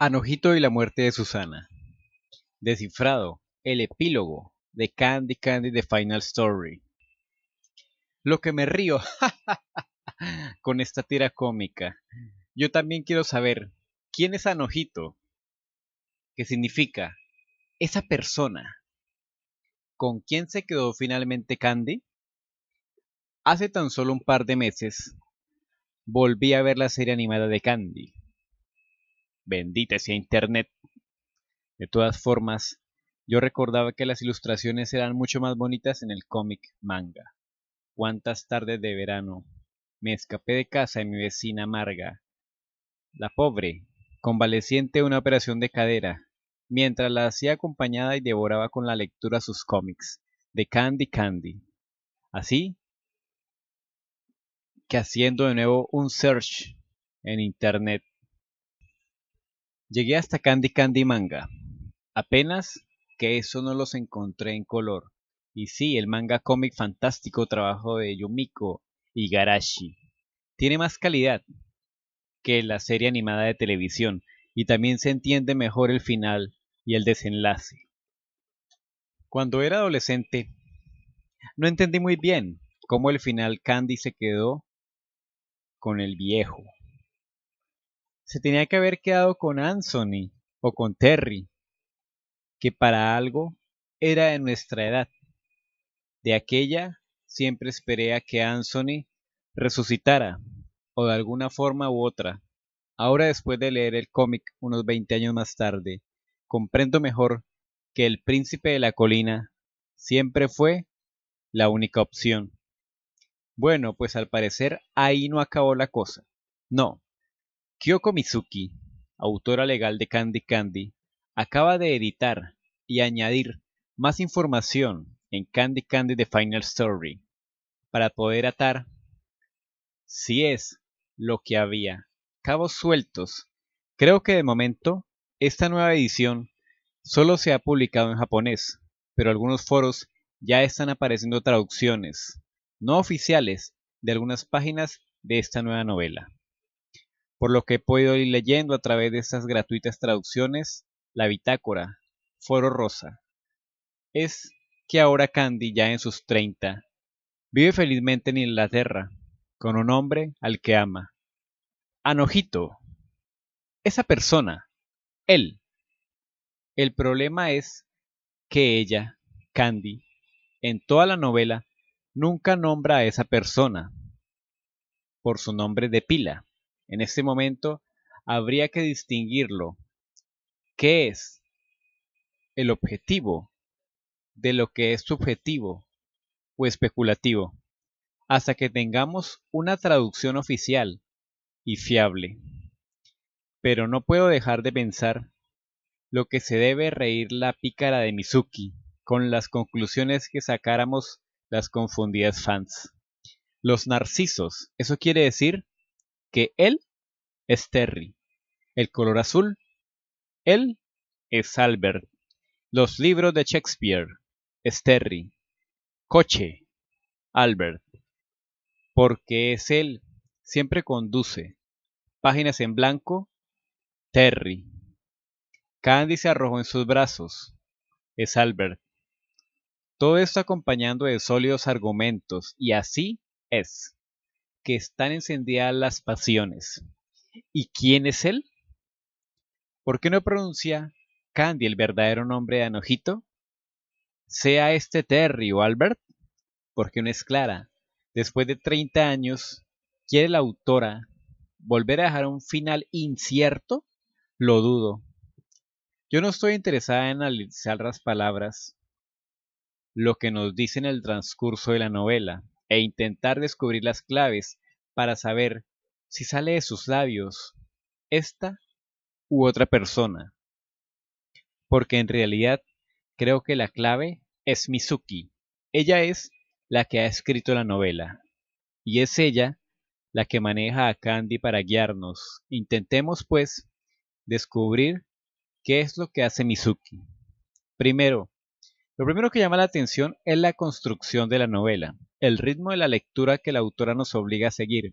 Anojito y la muerte de Susana. Descifrado, el epílogo de Candy Candy The Final Story. Lo que me río con esta tira cómica. Yo también quiero saber quién es Anojito, ¿Qué significa esa persona. ¿Con quién se quedó finalmente Candy? Hace tan solo un par de meses volví a ver la serie animada de Candy Bendita sea Internet. De todas formas, yo recordaba que las ilustraciones eran mucho más bonitas en el cómic manga. Cuántas tardes de verano. Me escapé de casa en mi vecina amarga, la pobre, convaleciente de una operación de cadera, mientras la hacía acompañada y devoraba con la lectura sus cómics, de Candy Candy. Así que haciendo de nuevo un search en Internet Llegué hasta Candy Candy Manga. Apenas que eso no los encontré en color. Y sí, el manga cómic fantástico trabajo de Yumiko Igarashi. Tiene más calidad que la serie animada de televisión y también se entiende mejor el final y el desenlace. Cuando era adolescente, no entendí muy bien cómo el final Candy se quedó con el viejo se tenía que haber quedado con Anthony o con Terry, que para algo era de nuestra edad. De aquella siempre esperé a que Anthony resucitara, o de alguna forma u otra. Ahora después de leer el cómic unos 20 años más tarde, comprendo mejor que el príncipe de la colina siempre fue la única opción. Bueno, pues al parecer ahí no acabó la cosa. No, Kyoko Mizuki, autora legal de Candy Candy, acaba de editar y añadir más información en Candy Candy The Final Story para poder atar, si es lo que había, cabos sueltos. Creo que de momento esta nueva edición solo se ha publicado en japonés, pero algunos foros ya están apareciendo traducciones no oficiales de algunas páginas de esta nueva novela. Por lo que he podido ir leyendo a través de estas gratuitas traducciones, la bitácora, Foro Rosa, es que ahora Candy, ya en sus 30, vive felizmente en Inglaterra, con un hombre al que ama. Anojito. Esa persona. Él. El problema es que ella, Candy, en toda la novela, nunca nombra a esa persona por su nombre de pila en este momento, habría que distinguirlo. ¿Qué es el objetivo de lo que es subjetivo o especulativo? Hasta que tengamos una traducción oficial y fiable. Pero no puedo dejar de pensar lo que se debe reír la pícara de Mizuki con las conclusiones que sacáramos las confundidas fans. Los narcisos, eso quiere decir que él es Terry, el color azul, él es Albert, los libros de Shakespeare es Terry, coche, Albert, porque es él, siempre conduce, páginas en blanco, Terry. Candy se arrojó en sus brazos, es Albert. Todo esto acompañando de sólidos argumentos, y así es que están encendidas las pasiones. ¿Y quién es él? ¿Por qué no pronuncia Candy el verdadero nombre de Anojito? Sea este Terry o Albert, porque no es clara. Después de 30 años, ¿quiere la autora volver a dejar un final incierto? Lo dudo. Yo no estoy interesada en analizar las palabras, lo que nos dice en el transcurso de la novela, e intentar descubrir las claves para saber si sale de sus labios esta u otra persona. Porque en realidad creo que la clave es Mizuki. Ella es la que ha escrito la novela. Y es ella la que maneja a Candy para guiarnos. Intentemos, pues, descubrir qué es lo que hace Mizuki. Primero, lo primero que llama la atención es la construcción de la novela, el ritmo de la lectura que la autora nos obliga a seguir.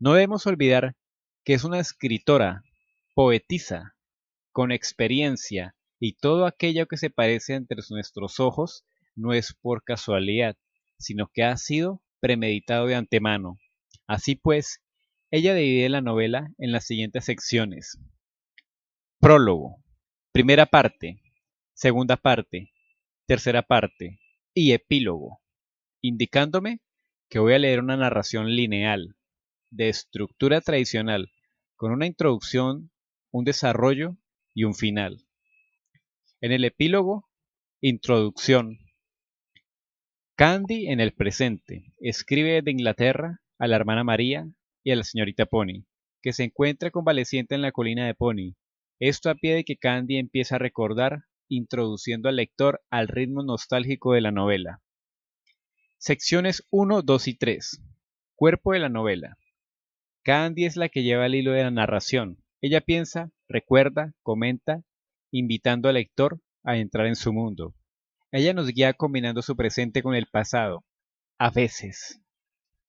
No debemos olvidar que es una escritora, poetisa, con experiencia, y todo aquello que se parece entre nuestros ojos no es por casualidad, sino que ha sido premeditado de antemano. Así pues, ella divide la novela en las siguientes secciones. Prólogo. Primera parte. Segunda parte tercera parte y epílogo, indicándome que voy a leer una narración lineal, de estructura tradicional, con una introducción, un desarrollo y un final. En el epílogo, introducción. Candy en el presente escribe de Inglaterra a la hermana María y a la señorita Pony, que se encuentra convaleciente en la colina de Pony. Esto a pie de que Candy empieza a recordar introduciendo al lector al ritmo nostálgico de la novela. Secciones 1, 2 y 3. Cuerpo de la novela. Candy es la que lleva el hilo de la narración. Ella piensa, recuerda, comenta, invitando al lector a entrar en su mundo. Ella nos guía combinando su presente con el pasado. A veces.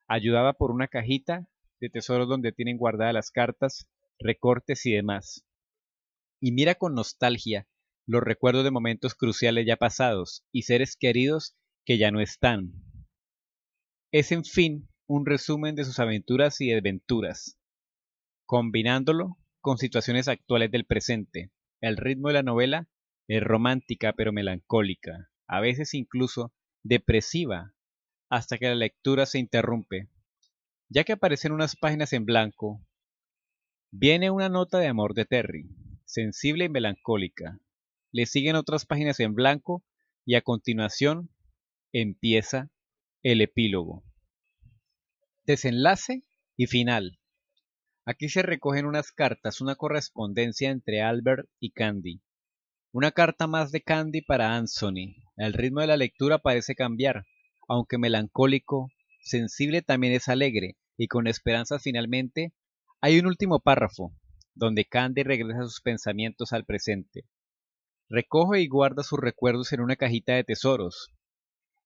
Ayudada por una cajita de tesoros donde tienen guardadas las cartas, recortes y demás. Y mira con nostalgia los recuerdos de momentos cruciales ya pasados y seres queridos que ya no están. Es en fin un resumen de sus aventuras y desventuras, combinándolo con situaciones actuales del presente. El ritmo de la novela es romántica pero melancólica, a veces incluso depresiva, hasta que la lectura se interrumpe, ya que aparecen unas páginas en blanco. Viene una nota de amor de Terry, sensible y melancólica, le siguen otras páginas en blanco y a continuación empieza el epílogo. Desenlace y final. Aquí se recogen unas cartas, una correspondencia entre Albert y Candy. Una carta más de Candy para Anthony. El ritmo de la lectura parece cambiar, aunque melancólico, sensible también es alegre, y con esperanza finalmente hay un último párrafo, donde Candy regresa sus pensamientos al presente recoge y guarda sus recuerdos en una cajita de tesoros.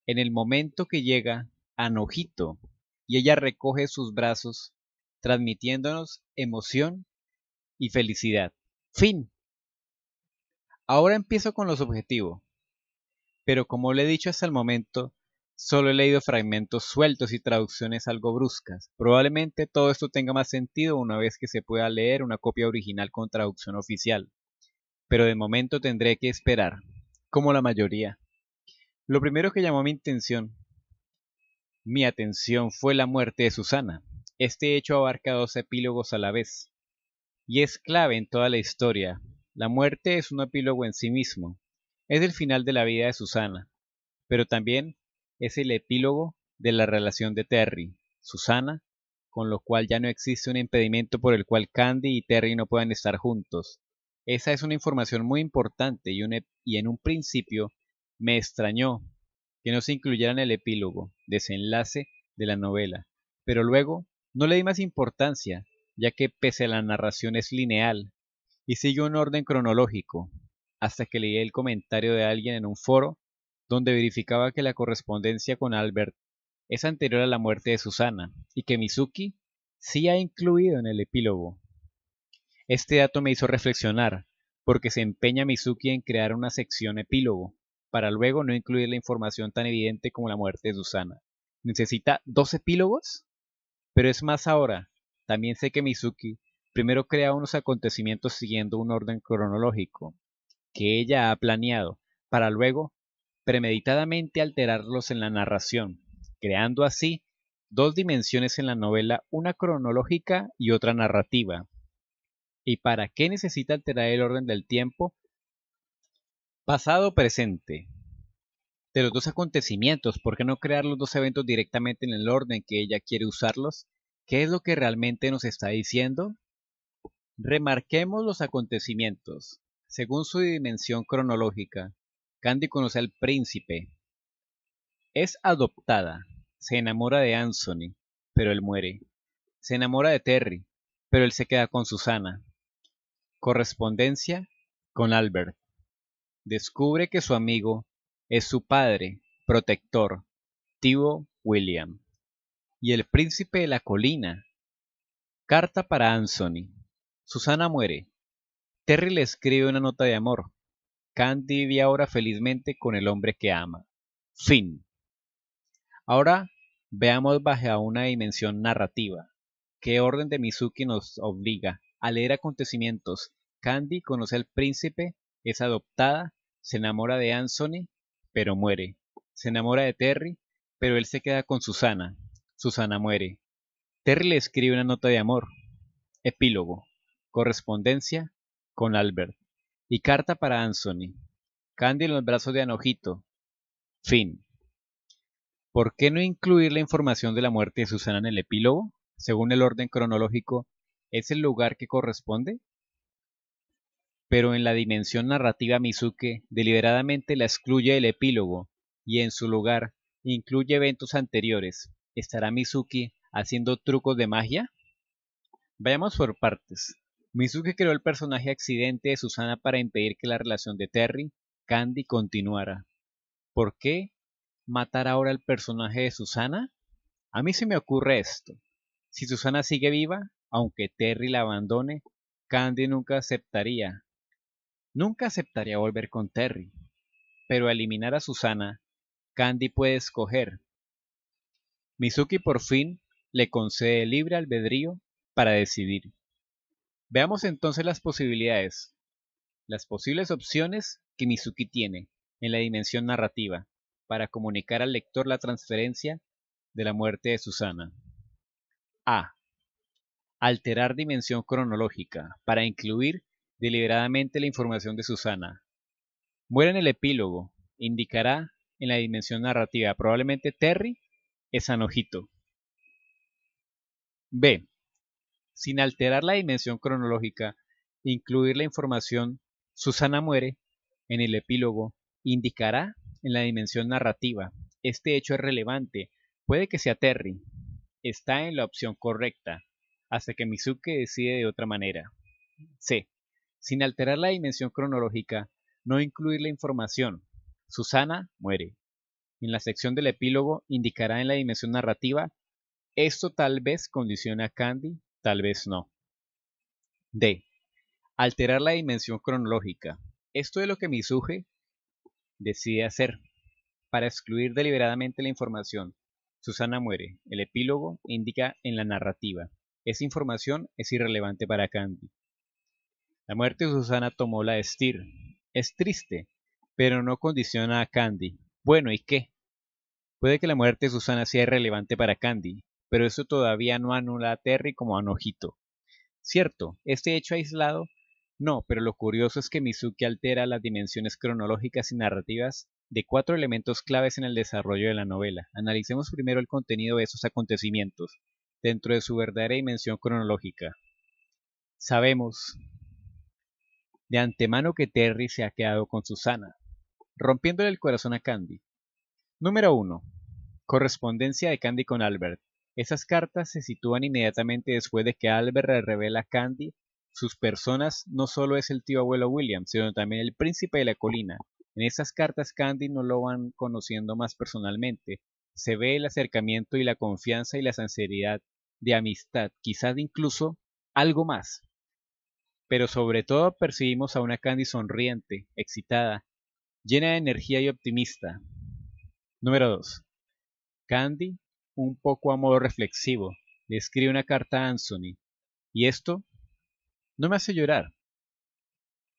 En el momento que llega, Anojito, y ella recoge sus brazos, transmitiéndonos emoción y felicidad. Fin. Ahora empiezo con los objetivos. Pero como le he dicho hasta el momento, solo he leído fragmentos sueltos y traducciones algo bruscas. Probablemente todo esto tenga más sentido una vez que se pueda leer una copia original con traducción oficial pero de momento tendré que esperar, como la mayoría. Lo primero que llamó mi intención, mi atención fue la muerte de Susana. Este hecho abarca dos epílogos a la vez, y es clave en toda la historia. La muerte es un epílogo en sí mismo, es el final de la vida de Susana, pero también es el epílogo de la relación de Terry, Susana, con lo cual ya no existe un impedimento por el cual Candy y Terry no puedan estar juntos, esa es una información muy importante y, en un principio me extrañó que no se incluyera en el epílogo, desenlace de la novela, pero luego no le di más importancia, ya que pese a la narración es lineal y sigue un orden cronológico, hasta que leí el comentario de alguien en un foro donde verificaba que la correspondencia con Albert es anterior a la muerte de Susana y que Mizuki sí ha incluido en el epílogo este dato me hizo reflexionar, porque se empeña Mizuki en crear una sección epílogo, para luego no incluir la información tan evidente como la muerte de Susana. ¿Necesita dos epílogos? Pero es más ahora, también sé que Mizuki primero crea unos acontecimientos siguiendo un orden cronológico que ella ha planeado, para luego premeditadamente alterarlos en la narración, creando así dos dimensiones en la novela, una cronológica y otra narrativa y para qué necesita alterar el orden del tiempo pasado presente de los dos acontecimientos, ¿por qué no crear los dos eventos directamente en el orden que ella quiere usarlos? ¿Qué es lo que realmente nos está diciendo? Remarquemos los acontecimientos, según su dimensión cronológica. Candy conoce al príncipe. Es adoptada. Se enamora de Anthony, pero él muere. Se enamora de Terry, pero él se queda con Susana. Correspondencia con Albert. Descubre que su amigo es su padre, protector, tío William. Y el príncipe de la colina. Carta para Anthony. Susana muere. Terry le escribe una nota de amor. Candy vive ahora felizmente con el hombre que ama. Fin. Ahora veamos bajo una dimensión narrativa. ¿Qué orden de Mizuki nos obliga a leer acontecimientos, Candy conoce al príncipe, es adoptada, se enamora de Anthony, pero muere. Se enamora de Terry, pero él se queda con Susana. Susana muere. Terry le escribe una nota de amor. Epílogo. Correspondencia con Albert. Y carta para Anthony. Candy en los brazos de Anojito. Fin. ¿Por qué no incluir la información de la muerte de Susana en el epílogo? Según el orden cronológico es el lugar que corresponde, pero en la dimensión narrativa Mizuke deliberadamente la excluye del epílogo y en su lugar incluye eventos anteriores. ¿Estará Mizuki haciendo trucos de magia? Vayamos por partes. Mizuki creó el personaje accidente de Susana para impedir que la relación de Terry, Candy, continuara. ¿Por qué matar ahora al personaje de Susana? A mí se me ocurre esto. Si Susana sigue viva, aunque Terry la abandone, Candy nunca aceptaría. Nunca aceptaría volver con Terry. Pero al eliminar a Susana, Candy puede escoger. Mizuki por fin le concede libre albedrío para decidir. Veamos entonces las posibilidades, las posibles opciones que Mizuki tiene en la dimensión narrativa para comunicar al lector la transferencia de la muerte de Susana. A alterar dimensión cronológica para incluir deliberadamente la información de Susana. Muere en el epílogo, indicará en la dimensión narrativa. Probablemente Terry es anojito. B. Sin alterar la dimensión cronológica, incluir la información Susana muere en el epílogo indicará en la dimensión narrativa. Este hecho es relevante. Puede que sea Terry. Está en la opción correcta hasta que Mizuke decide de otra manera. C. Sin alterar la dimensión cronológica, no incluir la información. Susana muere. En la sección del epílogo indicará en la dimensión narrativa, esto tal vez condiciona a Candy, tal vez no. D. Alterar la dimensión cronológica. Esto es lo que Mizuke decide hacer para excluir deliberadamente la información. Susana muere. El epílogo indica en la narrativa. Esa información es irrelevante para Candy. La muerte de Susana tomó la de Es triste, pero no condiciona a Candy. Bueno, ¿y qué? Puede que la muerte de Susana sea irrelevante para Candy, pero eso todavía no anula a Terry como anojito. Cierto, este hecho aislado, no, pero lo curioso es que Mizuki altera las dimensiones cronológicas y narrativas de cuatro elementos claves en el desarrollo de la novela. Analicemos primero el contenido de esos acontecimientos dentro de su verdadera dimensión cronológica. Sabemos de antemano que Terry se ha quedado con Susana, rompiéndole el corazón a Candy. Número 1. Correspondencia de Candy con Albert. Esas cartas se sitúan inmediatamente después de que Albert le revela a Candy sus personas no solo es el tío abuelo William, sino también el príncipe de la colina. En esas cartas Candy no lo van conociendo más personalmente. Se ve el acercamiento y la confianza y la sinceridad de amistad, quizás incluso algo más. Pero sobre todo percibimos a una Candy sonriente, excitada, llena de energía y optimista. Número 2. Candy, un poco a modo reflexivo, le escribe una carta a Anthony. Y esto no me hace llorar.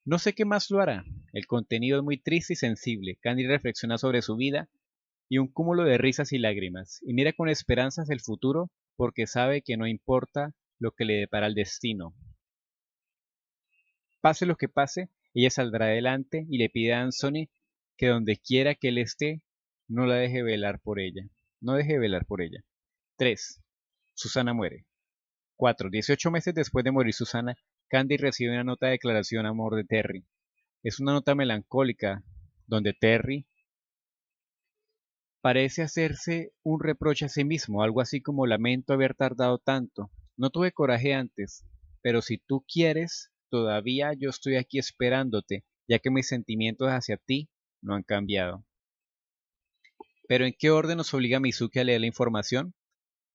No sé qué más lo hará. El contenido es muy triste y sensible. Candy reflexiona sobre su vida y un cúmulo de risas y lágrimas, y mira con esperanzas el futuro porque sabe que no importa lo que le depara el destino. Pase lo que pase, ella saldrá adelante y le pide a Anthony que donde quiera que él esté, no la deje velar por ella. No deje velar por ella. 3. Susana muere. 4. 18 meses después de morir Susana, Candy recibe una nota de declaración amor de Terry. Es una nota melancólica, donde Terry parece hacerse un reproche a sí mismo, algo así como lamento haber tardado tanto. No tuve coraje antes, pero si tú quieres, todavía yo estoy aquí esperándote, ya que mis sentimientos hacia ti no han cambiado. Pero ¿en qué orden nos obliga Mizuki a leer la información?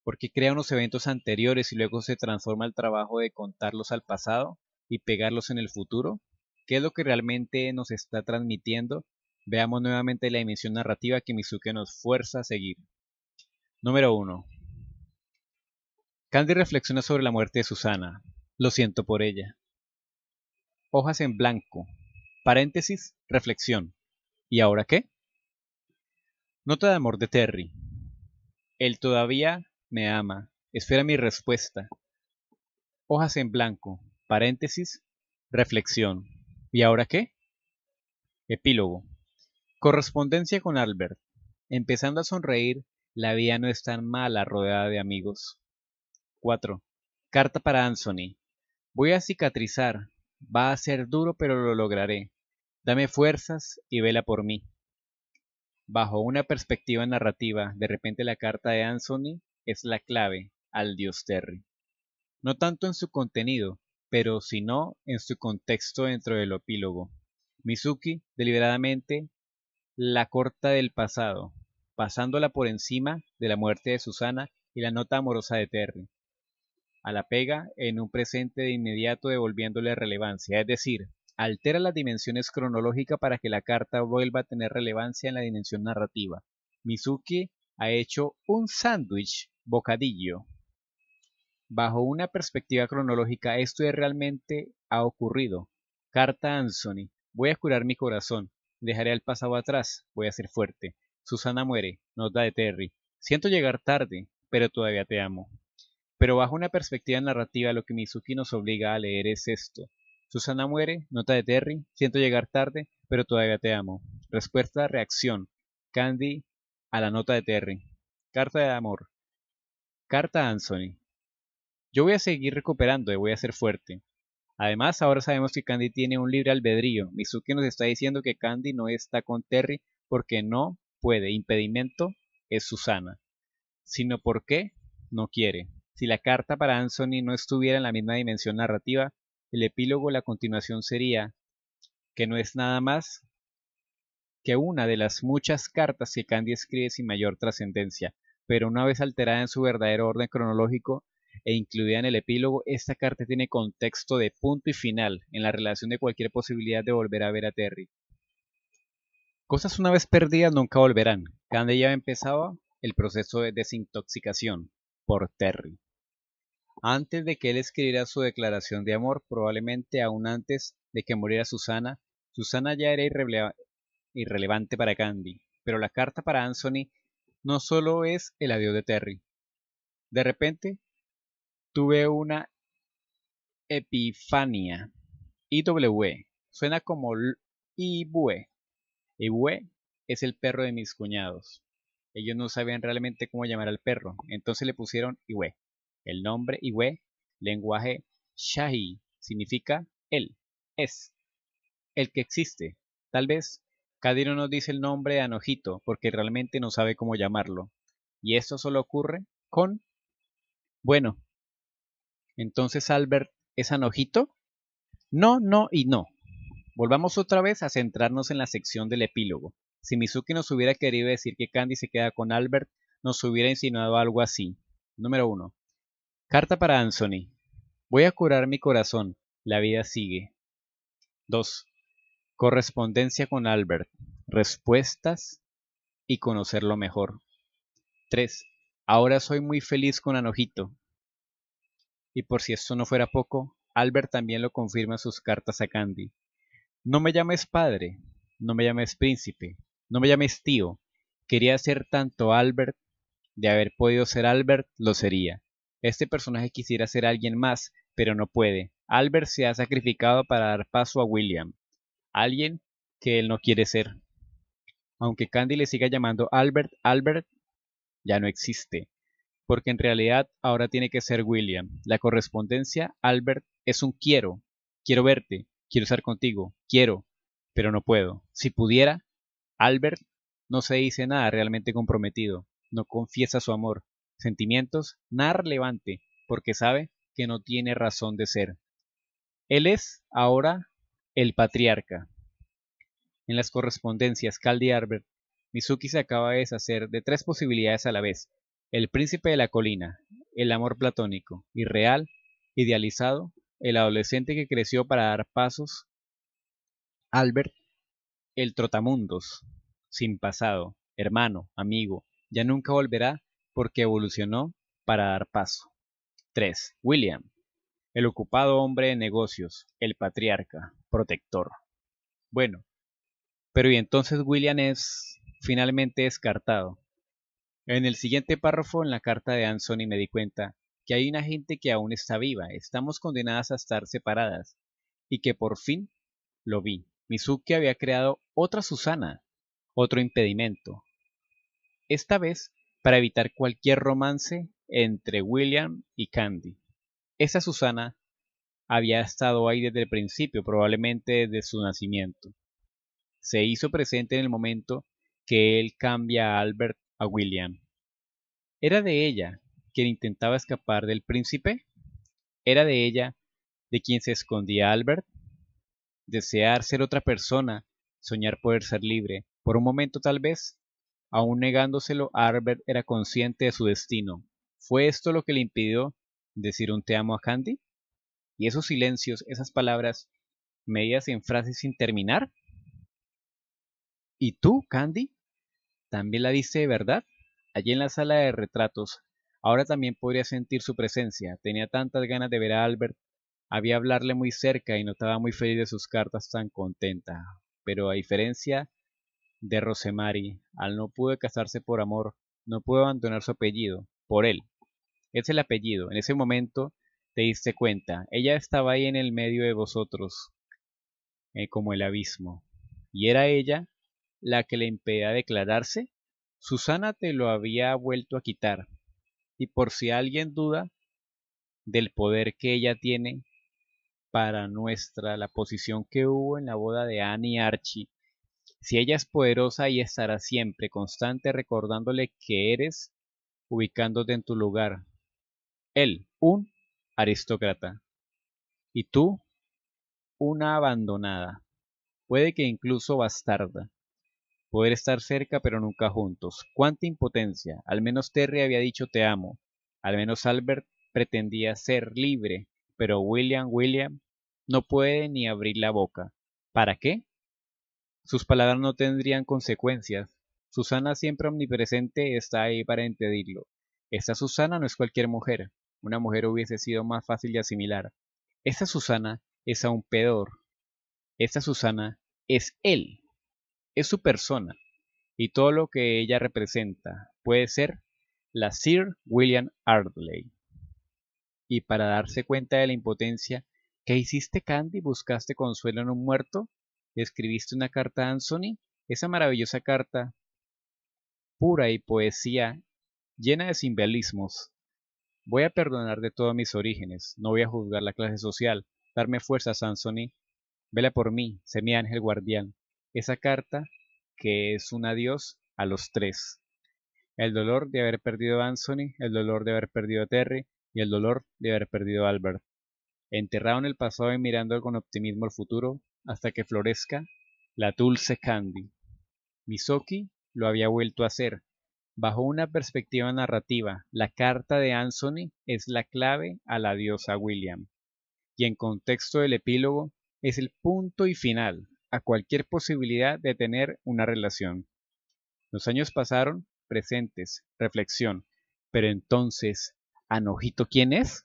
Porque crea unos eventos anteriores y luego se transforma el trabajo de contarlos al pasado y pegarlos en el futuro. ¿Qué es lo que realmente nos está transmitiendo Veamos nuevamente la dimensión narrativa que Mizuke nos fuerza a seguir. Número 1. Candy reflexiona sobre la muerte de Susana. Lo siento por ella. Hojas en blanco. Paréntesis, reflexión. ¿Y ahora qué? Nota de amor de Terry. Él todavía me ama. Espera mi respuesta. Hojas en blanco. Paréntesis, reflexión. ¿Y ahora qué? Epílogo. Correspondencia con Albert. Empezando a sonreír, la vida no es tan mala rodeada de amigos. 4. Carta para Anthony. Voy a cicatrizar. Va a ser duro, pero lo lograré. Dame fuerzas y vela por mí. Bajo una perspectiva narrativa, de repente la carta de Anthony es la clave al dios Terry. No tanto en su contenido, pero sino en su contexto dentro del epílogo. Mizuki deliberadamente la corta del pasado, pasándola por encima de la muerte de Susana y la nota amorosa de Terry. A la pega en un presente de inmediato devolviéndole relevancia, es decir, altera las dimensiones cronológicas para que la carta vuelva a tener relevancia en la dimensión narrativa. Mizuki ha hecho un sándwich bocadillo. Bajo una perspectiva cronológica, esto realmente ha ocurrido. Carta Anthony, voy a curar mi corazón. Dejaré el pasado atrás, voy a ser fuerte. Susana muere, nota de Terry. Siento llegar tarde, pero todavía te amo. Pero bajo una perspectiva narrativa lo que Mizuki nos obliga a leer es esto. Susana muere, nota de Terry, siento llegar tarde, pero todavía te amo. Respuesta, reacción. Candy a la nota de Terry. Carta de amor. Carta a Anthony. Yo voy a seguir recuperando y voy a ser fuerte. Además, ahora sabemos que Candy tiene un libre albedrío. Mizuki nos está diciendo que Candy no está con Terry porque no puede. Impedimento es Susana. Sino porque no quiere. Si la carta para Anthony no estuviera en la misma dimensión narrativa, el epílogo, la continuación sería que no es nada más que una de las muchas cartas que Candy escribe sin mayor trascendencia, pero una vez alterada en su verdadero orden cronológico, e incluida en el epílogo, esta carta tiene contexto de punto y final en la relación de cualquier posibilidad de volver a ver a Terry. Cosas una vez perdidas nunca volverán. Candy ya empezaba el proceso de desintoxicación por Terry. Antes de que él escribiera su declaración de amor, probablemente aún antes de que muriera Susana, Susana ya era irrelevante para Candy, pero la carta para Anthony no solo es el adiós de Terry. De repente, Tuve una epifanía. IW. E. Suena como IW. E. IW e es el perro de mis cuñados. Ellos no sabían realmente cómo llamar al perro, entonces le pusieron Iwe El nombre Iwe lenguaje Shahi, significa él, es, el que existe. Tal vez Cadiro nos dice el nombre de Anojito porque realmente no sabe cómo llamarlo. Y esto solo ocurre con... Bueno, entonces, Albert, ¿es anojito? No, no y no. Volvamos otra vez a centrarnos en la sección del epílogo. Si Mizuki nos hubiera querido decir que Candy se queda con Albert, nos hubiera insinuado algo así. Número 1. Carta para Anthony. Voy a curar mi corazón. La vida sigue. 2. Correspondencia con Albert. Respuestas y conocerlo mejor. 3. Ahora soy muy feliz con Anojito. Y por si esto no fuera poco, Albert también lo confirma en sus cartas a Candy. No me llames padre, no me llames príncipe, no me llames tío. Quería ser tanto Albert, de haber podido ser Albert, lo sería. Este personaje quisiera ser alguien más, pero no puede. Albert se ha sacrificado para dar paso a William, alguien que él no quiere ser. Aunque Candy le siga llamando Albert, Albert ya no existe porque en realidad ahora tiene que ser William. La correspondencia, Albert, es un quiero, quiero verte, quiero estar contigo, quiero, pero no puedo. Si pudiera, Albert no se dice nada realmente comprometido, no confiesa su amor, sentimientos, nada relevante, porque sabe que no tiene razón de ser. Él es ahora el patriarca. En las correspondencias Caldi Albert, Mizuki se acaba de deshacer de tres posibilidades a la vez, el príncipe de la colina, el amor platónico, irreal, idealizado, el adolescente que creció para dar pasos, Albert, el trotamundos, sin pasado, hermano, amigo, ya nunca volverá porque evolucionó para dar paso. 3. William, el ocupado hombre de negocios, el patriarca, protector. Bueno, pero y entonces William es finalmente descartado, en el siguiente párrafo en la carta de Anthony me di cuenta que hay una gente que aún está viva, estamos condenadas a estar separadas, y que por fin lo vi. Mizuki había creado otra Susana, otro impedimento. Esta vez para evitar cualquier romance entre William y Candy. Esa Susana había estado ahí desde el principio, probablemente desde su nacimiento. Se hizo presente en el momento que él cambia a Albert a William. ¿Era de ella quien intentaba escapar del príncipe? ¿Era de ella de quien se escondía Albert? Desear ser otra persona, soñar poder ser libre, por un momento tal vez. Aún negándoselo, Albert era consciente de su destino. ¿Fue esto lo que le impidió decir un te amo a Candy? ¿Y esos silencios, esas palabras, medidas en frases sin terminar? ¿Y tú, Candy? también la dice, verdad, allí en la sala de retratos. Ahora también podría sentir su presencia. Tenía tantas ganas de ver a Albert. Había hablarle muy cerca y notaba muy feliz de sus cartas tan contenta. Pero a diferencia de Rosemary, al no pudo casarse por amor, no pudo abandonar su apellido, por él. Es el apellido. En ese momento te diste cuenta. Ella estaba ahí en el medio de vosotros, eh, como el abismo. Y era ella la que le impedía declararse, Susana te lo había vuelto a quitar. Y por si alguien duda del poder que ella tiene para nuestra, la posición que hubo en la boda de Annie Archie, si ella es poderosa y estará siempre constante recordándole que eres, ubicándote en tu lugar. Él, un aristócrata. Y tú, una abandonada. Puede que incluso bastarda Poder estar cerca pero nunca juntos. ¡Cuánta impotencia! Al menos Terry había dicho te amo. Al menos Albert pretendía ser libre, pero William, William, no puede ni abrir la boca. ¿Para qué? Sus palabras no tendrían consecuencias. Susana siempre omnipresente está ahí para impedirlo. Esta Susana no es cualquier mujer. Una mujer hubiese sido más fácil de asimilar. Esta Susana es aún peor. Esta Susana es él es su persona y todo lo que ella representa. Puede ser la Sir William Ardley. Y para darse cuenta de la impotencia, ¿qué hiciste Candy? ¿Buscaste consuelo en un muerto? ¿Escribiste una carta a Anthony? Esa maravillosa carta, pura y poesía, llena de simbolismos. Voy a perdonar de todos mis orígenes, no voy a juzgar la clase social, darme fuerzas, Anthony. Vela por mí, sé mi ángel guardián, esa carta que es un adiós a los tres. El dolor de haber perdido a Anthony, el dolor de haber perdido a Terry y el dolor de haber perdido a Albert. Enterrado en el pasado y mirando con optimismo el futuro hasta que florezca la dulce Candy. Misoki lo había vuelto a hacer. Bajo una perspectiva narrativa, la carta de Anthony es la clave a la diosa William. Y en contexto del epílogo, es el punto y final, a cualquier posibilidad de tener una relación. Los años pasaron, presentes, reflexión. Pero entonces, ¿Anojito quién es?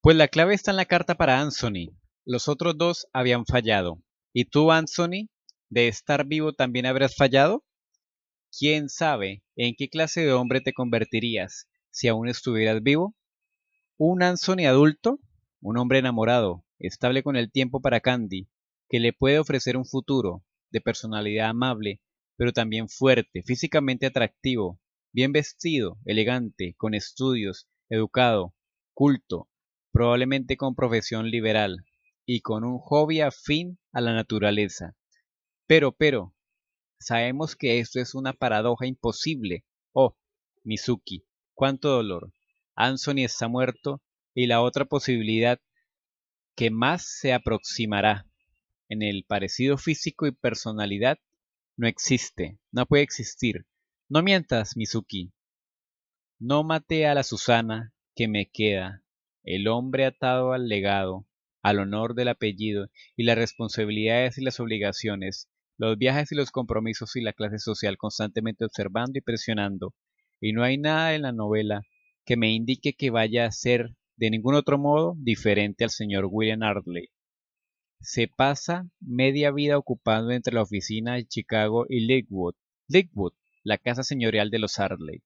Pues la clave está en la carta para Anthony. Los otros dos habían fallado. ¿Y tú, Anthony, de estar vivo también habrás fallado? ¿Quién sabe en qué clase de hombre te convertirías si aún estuvieras vivo? ¿Un Anthony adulto? ¿Un hombre enamorado? estable con el tiempo para Candy, que le puede ofrecer un futuro, de personalidad amable, pero también fuerte, físicamente atractivo, bien vestido, elegante, con estudios, educado, culto, probablemente con profesión liberal, y con un hobby afín a la naturaleza. Pero, pero, sabemos que esto es una paradoja imposible. Oh, Mizuki, cuánto dolor. Anthony está muerto y la otra posibilidad que más se aproximará en el parecido físico y personalidad no existe, no puede existir. No mientas, Mizuki. No maté a la Susana que me queda, el hombre atado al legado, al honor del apellido y las responsabilidades y las obligaciones, los viajes y los compromisos y la clase social constantemente observando y presionando. Y no hay nada en la novela que me indique que vaya a ser de ningún otro modo diferente al señor William Ardley. Se pasa media vida ocupando entre la oficina de Chicago y Lakewood, Lakewood, la casa señorial de los Ardley.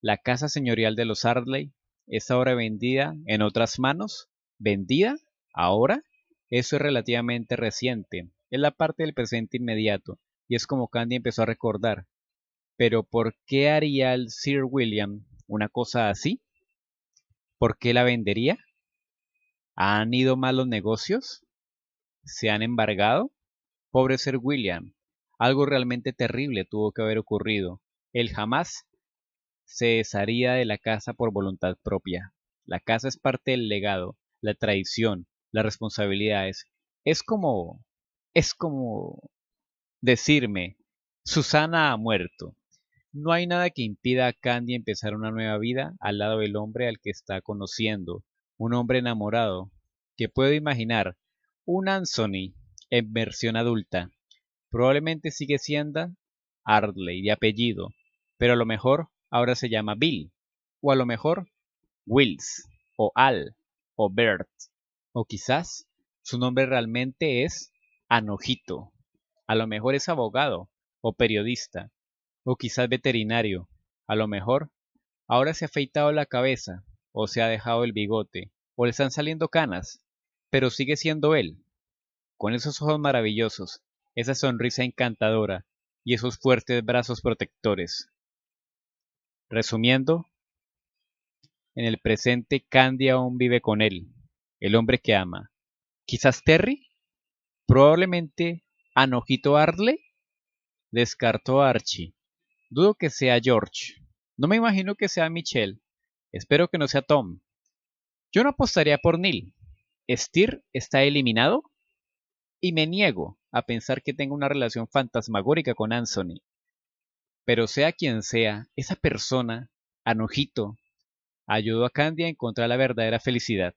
La casa señorial de los Ardley es ahora vendida en otras manos. ¿Vendida? ¿Ahora? Eso es relativamente reciente, es la parte del presente inmediato, y es como Candy empezó a recordar. Pero ¿por qué haría el Sir William una cosa así? ¿Por qué la vendería? ¿Han ido mal los negocios? ¿Se han embargado? Pobre Sir William, algo realmente terrible tuvo que haber ocurrido. Él jamás se desharía de la casa por voluntad propia. La casa es parte del legado, la traición, las responsabilidades. Es como... es como... decirme, Susana ha muerto. No hay nada que impida a Candy empezar una nueva vida al lado del hombre al que está conociendo, un hombre enamorado, que puedo imaginar, un Anthony en versión adulta. Probablemente sigue siendo Ardley de apellido, pero a lo mejor ahora se llama Bill, o a lo mejor Wills, o Al, o Bert, o quizás su nombre realmente es Anojito. A lo mejor es abogado o periodista, o quizás veterinario. A lo mejor, ahora se ha afeitado la cabeza, o se ha dejado el bigote, o le están saliendo canas, pero sigue siendo él. Con esos ojos maravillosos, esa sonrisa encantadora y esos fuertes brazos protectores. Resumiendo, en el presente Candy aún vive con él, el hombre que ama. Quizás Terry, probablemente Anojito Arle, descartó Archie. Dudo que sea George. No me imagino que sea Michelle. Espero que no sea Tom. Yo no apostaría por Neil. ¿Steer está eliminado? Y me niego a pensar que tenga una relación fantasmagórica con Anthony. Pero sea quien sea, esa persona, Anojito, ayudó a Candy a encontrar la verdadera felicidad.